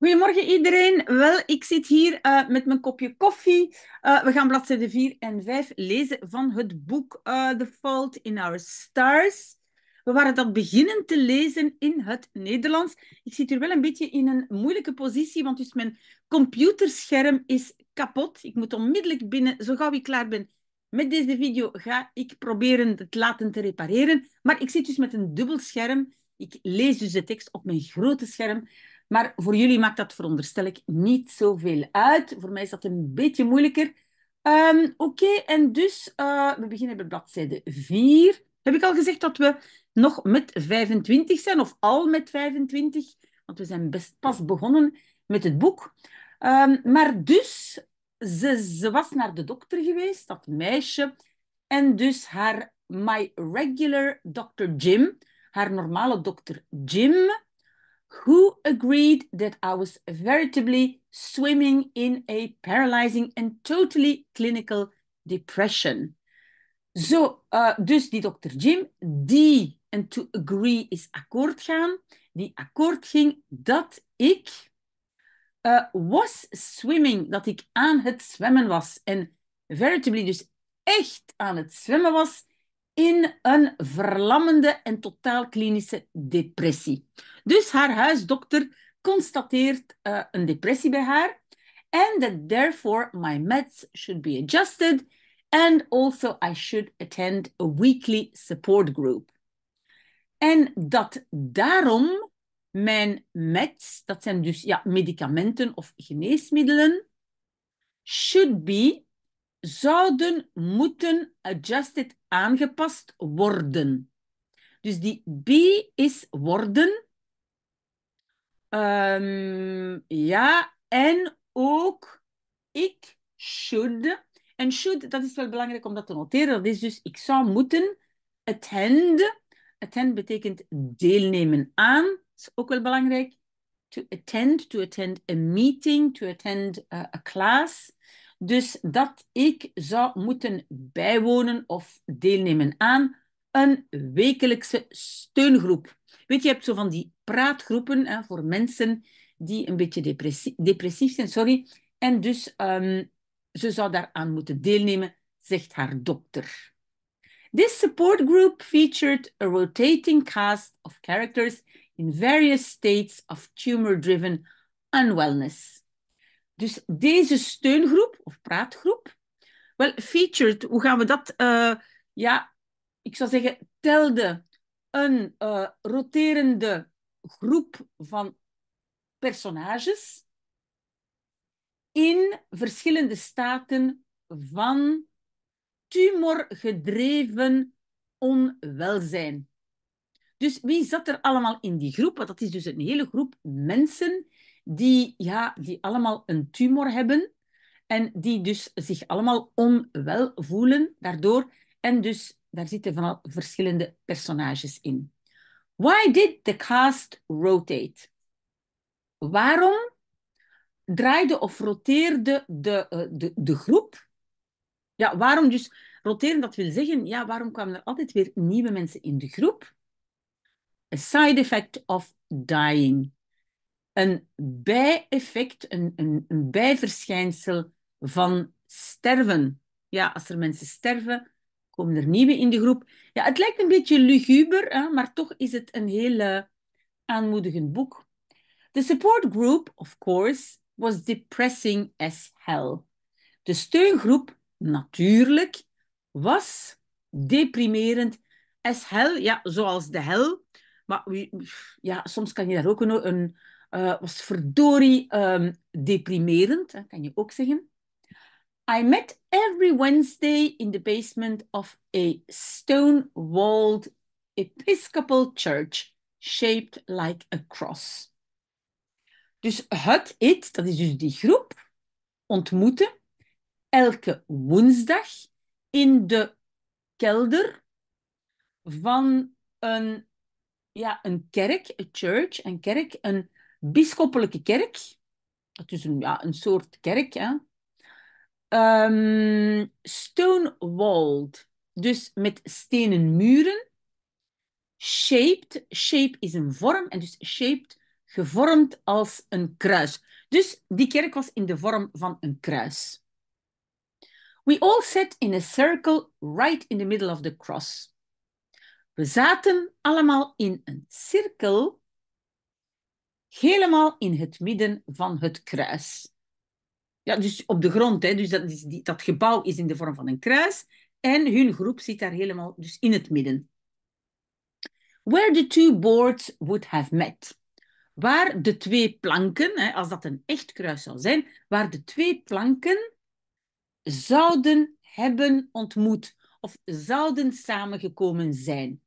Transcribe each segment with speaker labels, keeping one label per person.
Speaker 1: Goedemorgen iedereen. Wel, ik zit hier eh, met mijn kopje koffie. Eh, we gaan bladzijde 4 en 5 lezen van het boek eh, The Fault in Our Stars. We waren dat beginnen te lezen in het Nederlands. Ik zit hier wel een beetje in een moeilijke positie, want dus mijn computerscherm is kapot. Ik moet onmiddellijk binnen, zo gauw ik klaar ben met deze video, ga ik proberen het laten te repareren. Maar ik zit dus met een dubbel scherm. Ik lees dus de tekst op mijn grote scherm. Maar voor jullie maakt dat, veronderstel ik, niet zoveel uit. Voor mij is dat een beetje moeilijker. Ehm, oké, en dus eh, we beginnen bij bladzijde 4. Heb ik al gezegd dat we nog met 25 zijn, of al met 25? Want we zijn best pas begonnen met het boek. Ehm, maar dus, ze, ze was naar de dokter geweest, dat meisje. En dus haar My Regular Dr. Jim, haar normale dokter Jim, who agreed that I was veritably swimming in a paralyzing and totally clinical depression. Zo, eh, dus die dokter Jim, die, en to agree is akkoord gaan, die akkoord ging dat ik uh, was swimming, dat ik aan het zwemmen was. En veritably dus echt aan het zwemmen was in een verlammende en totaal klinische depressie. Dus haar huisdokter constateert uh, een depressie bij haar. And that therefore my meds should be adjusted. And also I should attend a weekly support group. En dat daarom mijn meds, dat zijn dus ja, medicamenten of geneesmiddelen, should be zouden moeten adjusted aangepast worden. Dus die B is worden. Ehm, ja, en ook ik should. En should, dat is wel belangrijk om dat te noteren. Dat is dus ik zou moeten attend. Attend betekent deelnemen aan. Dat is ook wel belangrijk. To attend, to attend a meeting, to attend eh, a class. Dus dat ik zou moeten bijwonen of deelnemen aan een wekelijkse steungroep. Weet je, je hebt zo van die praatgroepen hè, voor mensen die een beetje depressief zijn, sorry. En dus ehm, ze zou daaraan moeten deelnemen, zegt haar dokter. This support group featured a rotating cast of characters in various states of tumor-driven unwellness. Dus deze steungroep of praatgroep, wel, featured, hoe gaan we dat? Eh, ja, ik zou zeggen, telde een uh, roterende groep van personages in verschillende staten van tumorgedreven onwelzijn. Dus wie zat er allemaal in die groep? Want dat is dus een hele groep mensen die, ja, die allemaal een tumor hebben en die dus zich allemaal onwel voelen daardoor. En dus daar zitten van verschillende personages in. Why did the cast rotate? Waarom draaide of roteerde de, eh, de, de groep? Ja, waarom dus roteren? Dat wil zeggen, ja, waarom kwamen er altijd weer nieuwe mensen in de groep? A side effect of dying een bijeffect, een, een, een bijverschijnsel van sterven. Ja, als er mensen sterven, komen er nieuwe in de groep. Ja, het lijkt een beetje luguber, hè, maar toch is het een heel eh, aanmoedigend boek. The support group, of course, was depressing as hell. De steungroep, natuurlijk, was deprimerend as hell. Ja, zoals de hel. Maar ja, soms kan je daar ook een, eh, was verdorie um, deprimerend, dat kan je ook zeggen. I met every Wednesday in the basement of a stone-walled Episcopal church shaped like a cross. Dus het it, dat is dus die groep, ontmoeten elke woensdag in de kelder van een, ja, een kerk, een church, een kerk, een bischoppelijke kerk. dat is een, ja, een soort kerk. Hè? Um, stonewalled, dus met stenen muren. Shaped, shape is een vorm en dus shaped, gevormd als een kruis. Dus die kerk was in de vorm van een kruis. We all sat in a circle right in the middle of the cross. We zaten allemaal in een cirkel helemaal in het midden van het kruis. Ja, dus op de grond, hè, dus dat, is die, dat gebouw is in de vorm van een kruis en hun groep zit daar helemaal dus in het midden. Where the two boards would have met. Waar de twee planken, hè, als dat een echt kruis zou zijn, waar de twee planken zouden hebben ontmoet of zouden samengekomen zijn.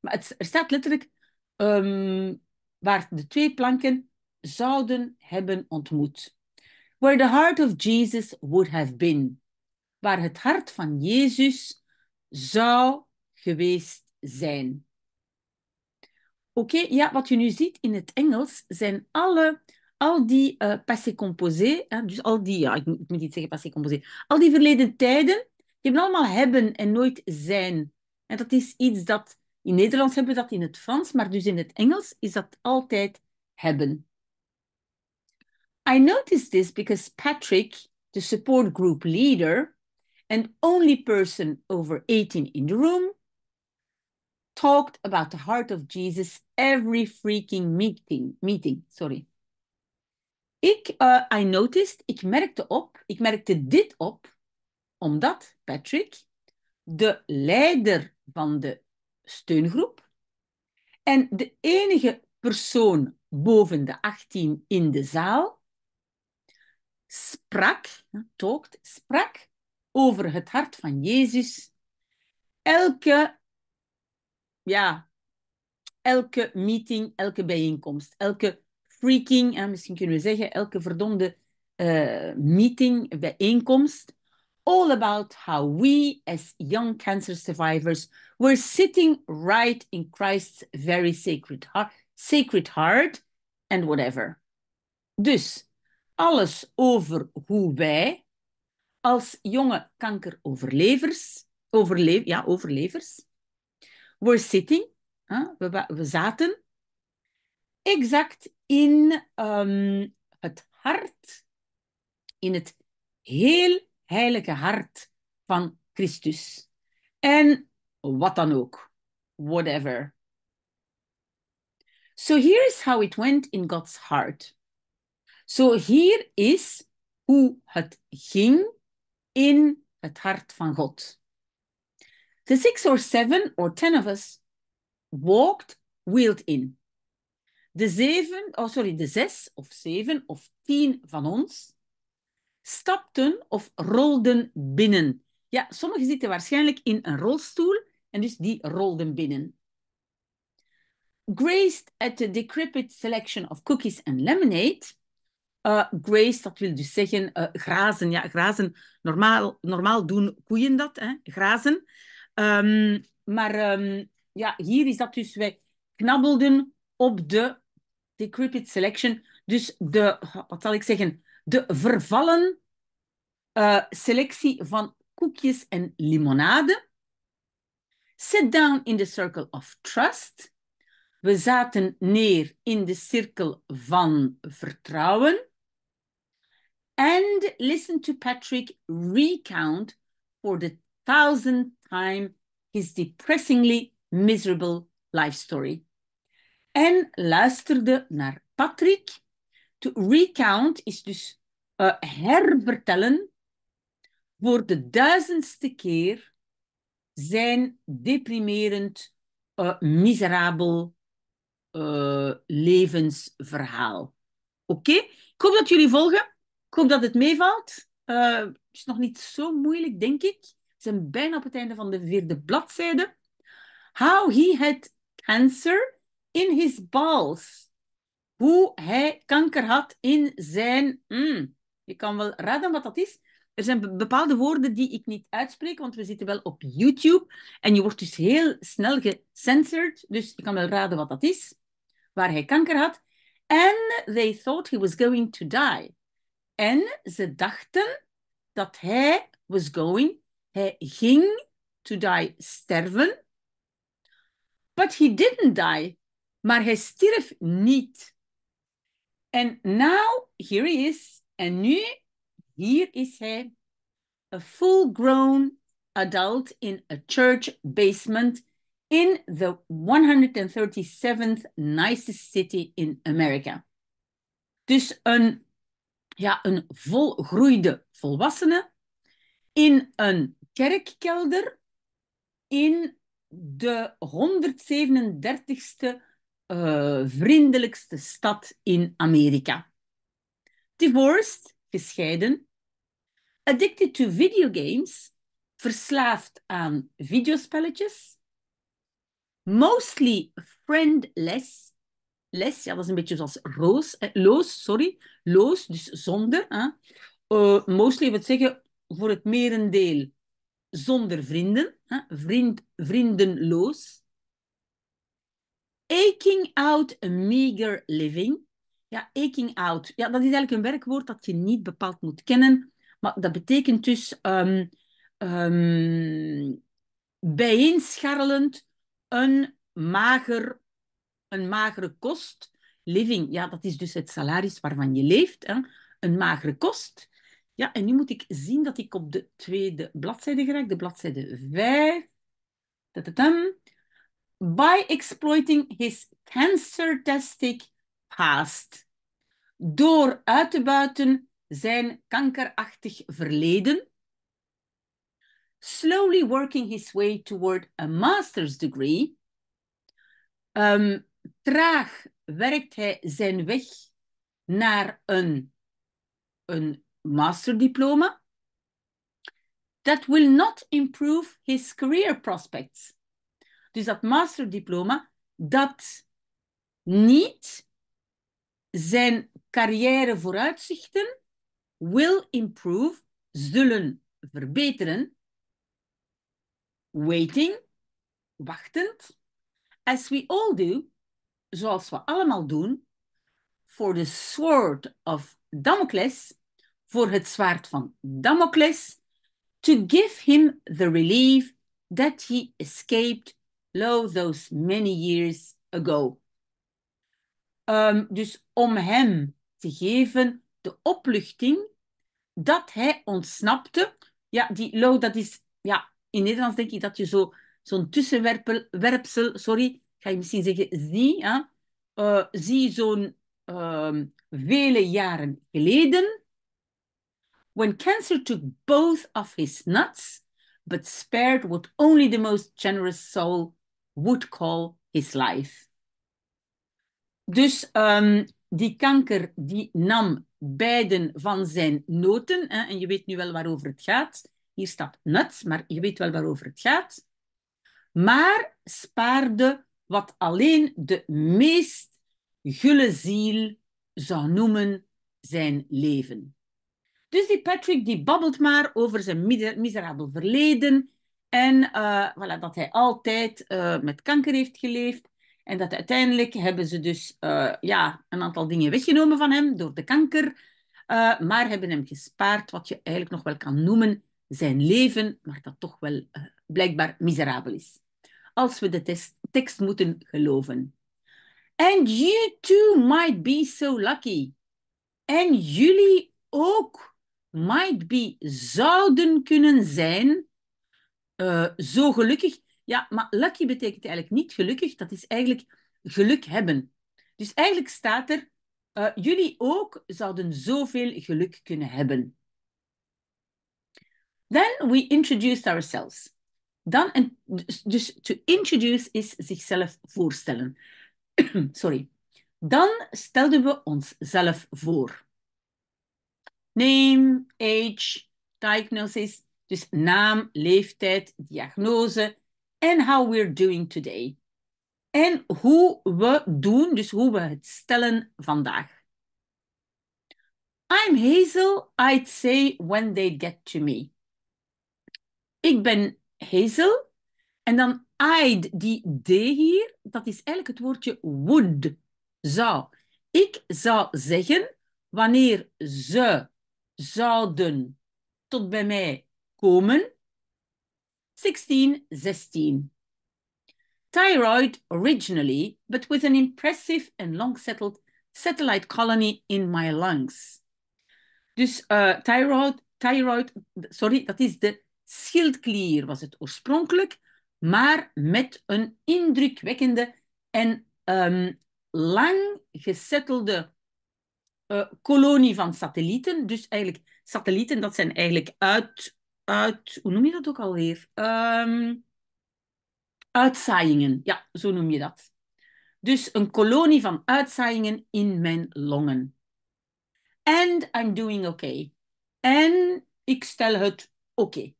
Speaker 1: Maar het, er staat letterlijk ehm, waar de twee planken zouden hebben ontmoet. Where the heart of Jesus would have been. Waar het hart van Jezus zou geweest zijn. Oké, ja, wat je nu ziet in het Engels zijn alle, al die uh, eh, passé composé, hè, dus al die, ja, ik moet, ik niet zeggen passé composé, al die verleden tijden, die hebben allemaal hebben en nooit zijn. En dat is iets dat in Nederlands hebben we dat in het Frans, maar dus in het Engels is dat altijd hebben. I noticed this because Patrick, the support group leader and only person over 18 in the room, talked about the heart of Jesus every freaking meeting. meeting sorry. Ik, eh, I noticed, ik merkte op, ik merkte dit op, omdat Patrick, de leider van de steungroep. En de enige persoon boven de 18 in de zaal sprak, toekt sprak over het hart van Jezus. Elke, ja, elke meeting, elke bijeenkomst, elke freaking, misschien kunnen we zeggen, elke verdomde eh, meeting, bijeenkomst, all about how we, as young cancer survivors, were sitting right in Christ's very sacred heart, sacred heart and whatever. Dus alles over hoe wij als jonge kankeroverlevers, overleef, ja, overlevers, were sitting, huh, we, we, zaten exact in um, het hart, in het heel heilige hart van Christus. En wat dan ook, whatever. So here is how it went in God's heart. So here is hoe het ging in het hart van God. The six or seven or ten of us walked, wheeled in. De zeven, oh sorry, de zes of zeven of tien van ons stapten of rolden binnen. Ja, sommigen zitten waarschijnlijk in een rolstoel en dus die rolden binnen. Graced at the decrepit selection of cookies and lemonade. Uh, eh, grace, dat wil dus zeggen eh, grazen. Ja, grazen. Normaal, normaal doen koeien dat, hè? grazen. Ehm, maar ehm, ja, hier is dat dus, wij knabbelden op de decrepit selection. Dus de, wat zal ik zeggen, de vervallen eh, selectie van koekjes en limonade. Sit down in the circle of trust. We zaten neer in de cirkel van vertrouwen. And listen to Patrick recount for the thousandth time his depressingly miserable life story. En luisterde naar Patrick To recount is dus eh, hervertellen voor de duizendste keer zijn deprimerend, eh, miserabel eh, levensverhaal. Oké? Ik hoop dat jullie volgen. Ik hoop dat het meevalt. het is nog niet zo moeilijk, denk ik. We zijn bijna op het einde van de vierde bladzijde. How he had cancer in his balls hoe hij kanker had in zijn. je mm, kan wel raden wat dat is. Er zijn bepaalde woorden die ik niet uitspreek, want we zitten wel op YouTube. En je wordt dus heel snel gecensored. Dus je kan wel raden wat dat is. Waar hij kanker had. En they thought he was going to die. En ze dachten dat hij was going. Hij ging to die sterven. But he didn't die. Maar hij stierf niet. En now, here he is. En nu, hier is hij. A full-grown adult in a church basement in the 137th nicest city in America. Dus een, ja, een volgroeide volwassene in een kerkkelder in de 137ste eh, vriendelijkste stad in Amerika. Divorced, gescheiden. Addicted to video games, verslaafd aan videospelletjes. Mostly friendless. Les, ja, dat is een beetje zoals roos, eh, loos, sorry. Loos, dus zonder. Hè. Uh, mostly wil zeggen voor het merendeel zonder vrienden. Hè. Vriend, vriendenloos. Eking out a meager living. Ja, aching out. Ja, dat is eigenlijk een werkwoord dat je niet bepaald moet kennen. Maar dat betekent dus um, bijeenscharrelend een, mager, een magere kost. Living, ja, dat is dus het salaris waarvan je leeft. Hè? Een magere kost. Ja, en nu moet ik zien dat ik op de tweede bladzijde geraak, de bladzijde 5. Tatatam by exploiting his cancer-tastic past. Door uit te buiten zijn kankerachtig verleden. Slowly working his way toward a master's degree. Um, traag werkt hij zijn weg naar een, een masterdiploma. That will not improve his career prospects dus dat masterdiploma, dat niet zijn carrière vooruitzichten will improve, zullen verbeteren, waiting, wachtend, as we all do, zoals we allemaal doen, for the sword of Damocles, voor het zwaard van Damocles, to give him the relief that he escaped Lo, those many years ago. Ehm, dus om hem te geven de opluchting dat hij ontsnapte. Ja, die lo, dat is, ja, in Nederlands denk ik dat je zo, zo'n tussenwerpsel, sorry, ga je misschien zeggen zie, hè? Eh, zie zo'n ehm, vele jaren geleden. When cancer took both of his nuts, but spared what only the most generous soul would call his life. Dus ehm, die kanker die nam beiden van zijn noten. Hè, en je weet nu wel waarover het gaat. Hier staat nuts, maar je weet wel waarover het gaat. Maar spaarde wat alleen de meest gulle ziel zou noemen zijn leven. Dus die Patrick die babbelt maar over zijn miserabel verleden en eh, voilà, dat hij altijd eh, met kanker heeft geleefd. En dat uiteindelijk hebben ze dus eh, ja, een aantal dingen weggenomen van hem door de kanker. maar hebben hem gespaard wat je eigenlijk nog wel kan noemen zijn leven, maar dat toch wel blijkbaar miserabel is. Als we de tekst moeten geloven. And you too might be so lucky. En jullie ook might be zouden kunnen zijn eh, zo gelukkig. Ja, maar lucky betekent eigenlijk niet gelukkig, dat is eigenlijk geluk hebben. Dus eigenlijk staat er, eh, jullie ook zouden zoveel geluk kunnen hebben. Then we introduced ourselves. Dan en, dus, dus to introduce is zichzelf voorstellen. Sorry. Dan stelden we onszelf voor. Name, age, diagnosis, dus naam, leeftijd, diagnose en how we're doing today. En hoe we doen, dus hoe we het stellen vandaag. I'm Hazel, I'd say when they get to me. Ik ben Hazel. En dan I'd, die D hier, dat is eigenlijk het woordje would, zou. Ik zou zeggen, wanneer ze zouden tot bij mij komen. 16, 16. Thyroid originally, but with an impressive and long-settled satellite colony in my lungs. Dus uh, thyroid, thyroid, sorry, dat is de schildklier was het oorspronkelijk, maar met een indrukwekkende en ehm, lang gesettelde eh, kolonie van satellieten. Dus eigenlijk satellieten, dat zijn eigenlijk uit, uit, hoe noem je dat ook alweer? Ehm, uitzaaiingen, ja, zo noem je dat. Dus een kolonie van uitzaaiingen in mijn longen. And I'm doing okay. En ik stel het oké. Okay.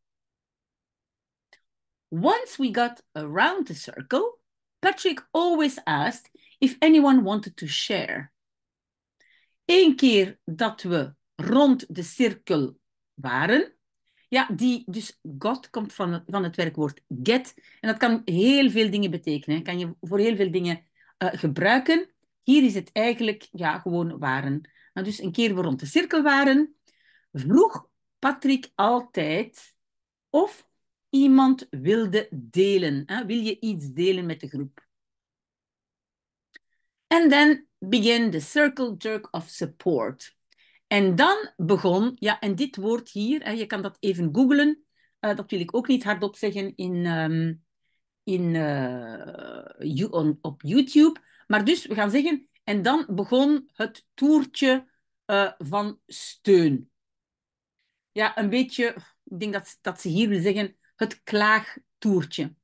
Speaker 1: Once we got around the circle, Patrick always asked if anyone wanted to share. Eén keer dat we rond de cirkel waren, ja, die, dus God komt van het, van het werkwoord get. En dat kan heel veel dingen betekenen. Kan je voor heel veel dingen eh, gebruiken. Hier is het eigenlijk ja, gewoon waren. Nou, dus een keer we rond de cirkel waren, vroeg Patrick altijd of iemand wilde delen. Hè? Wil je iets delen met de groep? En dan begin the circle jerk of support. En dan begon, ja, en dit woord hier, hè, je kan dat even googlen, eh, dat wil ik ook niet hardop zeggen in, ehm, in, eh, op YouTube. Maar dus, we gaan zeggen, en dan begon het toertje eh, van steun. Ja, een beetje, ik denk dat, dat ze hier wil zeggen, het klaagtoertje.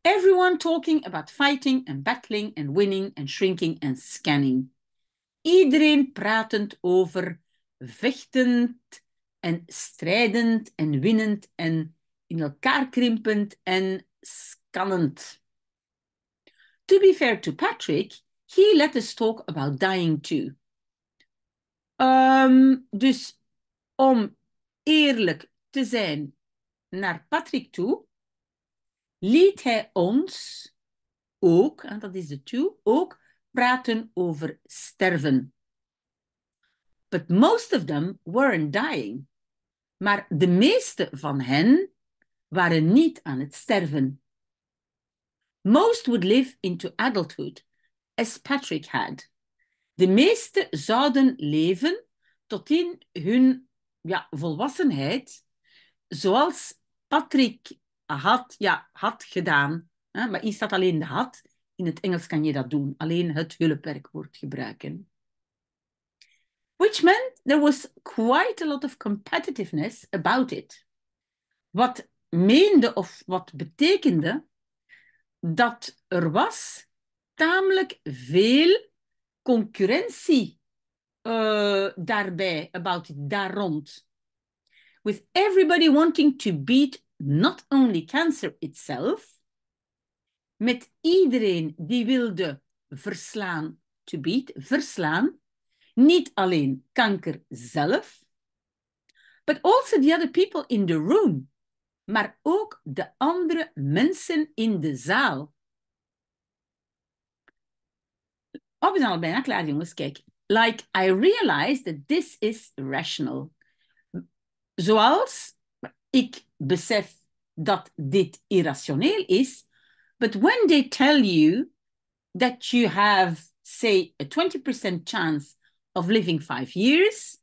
Speaker 1: Everyone talking about fighting and battling and winning and shrinking and scanning iedereen pratend over vechtend en strijdend en winnend en in elkaar krimpend en scannend. To be fair to Patrick, he let us talk about dying too. Ehm, dus om eerlijk te zijn naar Patrick toe, liet hij ons ook, en dat is de too ook praten over sterven. But most of them weren't dying. Maar de meeste van hen waren niet aan het sterven. Most would live into adulthood, as Patrick had. De meeste zouden leven tot in hun ja, volwassenheid, zoals Patrick had, ja, had gedaan. Maar is dat alleen de had. In het Engels kan je dat doen, alleen het hulpwerkwoord gebruiken. Which meant there was quite a lot of competitiveness about it. Wat meende of wat betekende dat er was tamelijk veel concurrentie eh, daarbij, about it, daar rond. With everybody wanting to beat not only cancer itself, met iedereen die wilde verslaan, to beat, verslaan. Niet alleen kanker zelf, but also the other people in the room, maar ook de andere mensen in de zaal. Oh, we zijn al bijna klaar, jongens. Kijk. Like, I realize that this is rational. Zoals ik besef dat dit irrationeel is, But when they tell you that you have, say, a 20% chance of living five years,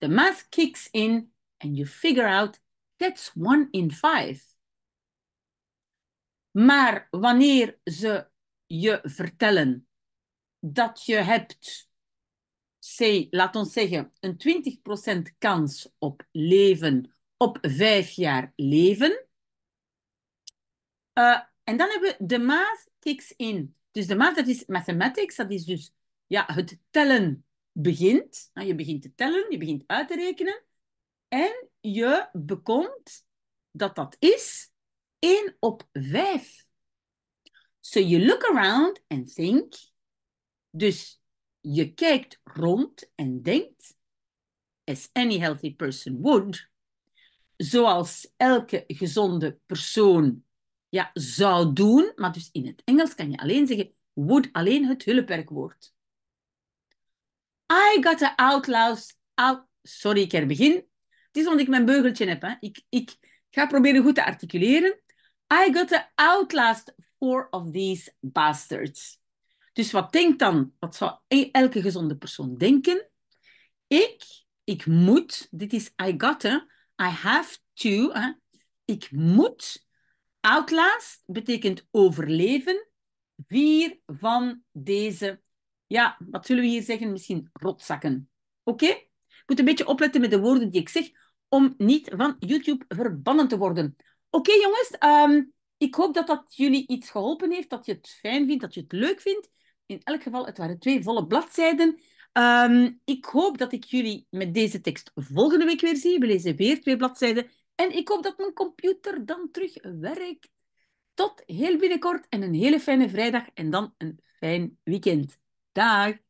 Speaker 1: the math kicks in and you figure out that's one in five. Maar wanneer ze je vertellen dat je hebt, say, laat ons zeggen, een 20% kans op leven, op vijf jaar leven, uh, En dan hebben we de math kicks in. Dus de math, dat is mathematics, dat is dus ja, het tellen begint. Nou, je begint te tellen, je begint uit te rekenen. En je bekomt dat dat is 1 op 5. So you look around and think. Dus je kijkt rond en denkt, as any healthy person would, zoals elke gezonde persoon ja, zou doen, maar dus in het Engels kan je alleen zeggen would, alleen het hulpwerkwoord. I got the outlaws out... Sorry, ik herbegin. Het is omdat ik mijn beugeltje heb. Hè. Ik, ik ga proberen goed te articuleren. I got the outlast four of these bastards. Dus wat denkt dan, wat zou elke gezonde persoon denken? Ik, ik moet, dit is I got, hè. I have to, ik moet Outlast betekent overleven. Vier van deze, ja, wat zullen we hier zeggen? Misschien rotzakken. Oké? Ik moet een beetje opletten met de woorden die ik zeg, om niet van YouTube verbannen te worden. Oké, jongens. Ehm, ik hoop dat dat jullie iets geholpen heeft, dat je het fijn vindt, dat je het leuk vindt. In elk geval, het waren twee volle bladzijden. Ehm, ik hoop dat ik jullie met deze tekst volgende week weer zie. We lezen weer twee bladzijden. En ik hoop dat mijn computer dan terug werkt. Tot heel binnenkort en een hele fijne vrijdag en dan een fijn weekend. Dag!